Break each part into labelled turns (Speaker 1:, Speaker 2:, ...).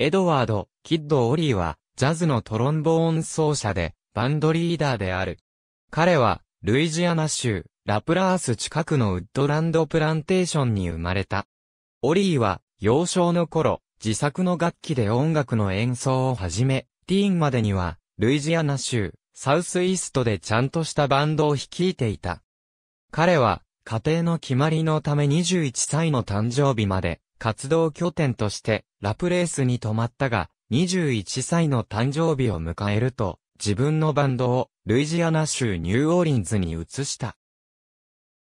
Speaker 1: エドワード・キッド・オリーは、ジャズのトロンボーン奏者で、バンドリーダーである。彼は、ルイジアナ州、ラプラース近くのウッドランドプランテーションに生まれた。オリーは、幼少の頃、自作の楽器で音楽の演奏を始め、ティーンまでには、ルイジアナ州、サウスイーストでちゃんとしたバンドを率いていた。彼は、家庭の決まりのため21歳の誕生日まで、活動拠点としてラプレースに泊まったが、21歳の誕生日を迎えると、自分のバンドをルイジアナ州ニューオーリンズに移した。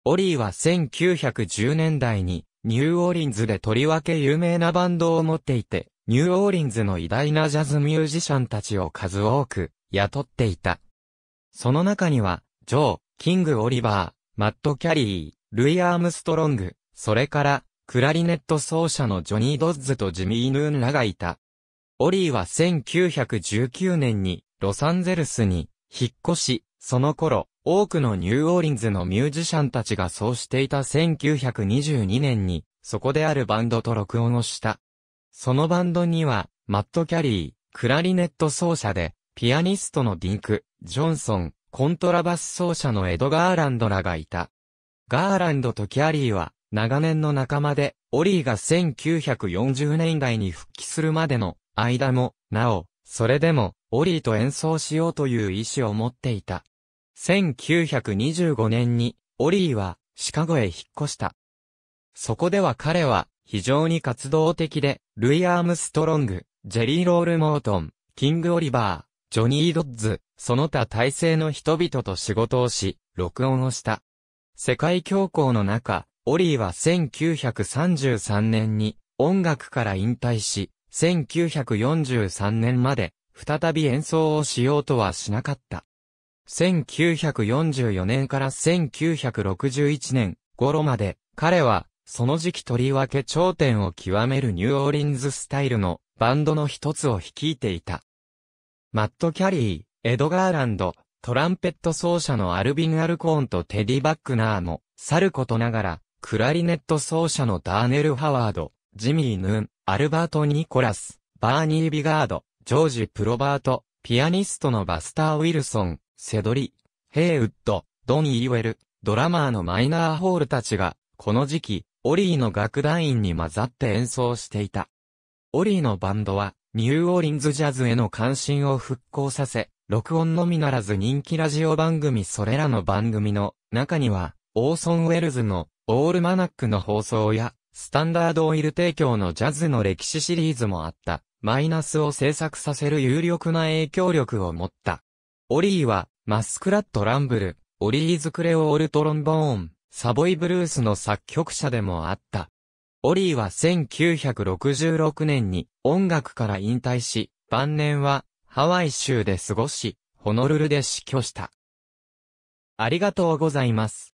Speaker 1: オリーは1910年代にニューオーリンズでとりわけ有名なバンドを持っていて、ニューオーリンズの偉大なジャズミュージシャンたちを数多く雇っていた。その中には、ジョー、キング・オリバー、マット・キャリー、ルイ・アームストロング、それから、クラリネット奏者のジョニー・ドッズとジミー・ヌーンらがいた。オリーは1919年にロサンゼルスに引っ越し、その頃、多くのニューオーリンズのミュージシャンたちがそうしていた1922年に、そこであるバンドと録音をした。そのバンドには、マット・キャリー、クラリネット奏者で、ピアニストのディンク、ジョンソン、コントラバス奏者のエド・ガーランドらがいた。ガーランドとキャリーは、長年の仲間で、オリーが1940年代に復帰するまでの間も、なお、それでも、オリーと演奏しようという意思を持っていた。1925年に、オリーは、シカゴへ引っ越した。そこでは彼は、非常に活動的で、ルイ・アームストロング、ジェリー・ロール・モートン、キング・オリバー、ジョニー・ドッズ、その他体制の人々と仕事をし、録音をした。世界恐慌の中、オリーは1933年に音楽から引退し、1943年まで再び演奏をしようとはしなかった。1944年から1961年頃まで彼はその時期とりわけ頂点を極めるニューオーリンズスタイルのバンドの一つを率いていた。マット・キャリー、エドガーランド、トランペット奏者のアルビン・アルコーンとテディ・バックナーも、さることながら、クラリネット奏者のダーネル・ハワード、ジミー・ヌン、アルバート・ニコラス、バーニー・ビガード、ジョージ・プロバート、ピアニストのバスター・ウィルソン、セドリ、ヘイウッド、ドン・イーウェル、ドラマーのマイナーホールたちが、この時期、オリーの楽団員に混ざって演奏していた。オリーのバンドは、ニューオーリンズジャズへの関心を復興させ、録音のみならず人気ラジオ番組それらの番組の中には、オーソン・ウェルズのオールマナックの放送や、スタンダードオイル提供のジャズの歴史シリーズもあった、マイナスを制作させる有力な影響力を持った。オリーは、マスクラット・ランブル、オリーズ・クレオオル・トロンボーン、サボイ・ブルースの作曲者でもあった。オリーは1966年に音楽から引退し、晩年はハワイ州で過ごし、ホノルルで死去した。ありがとうございます。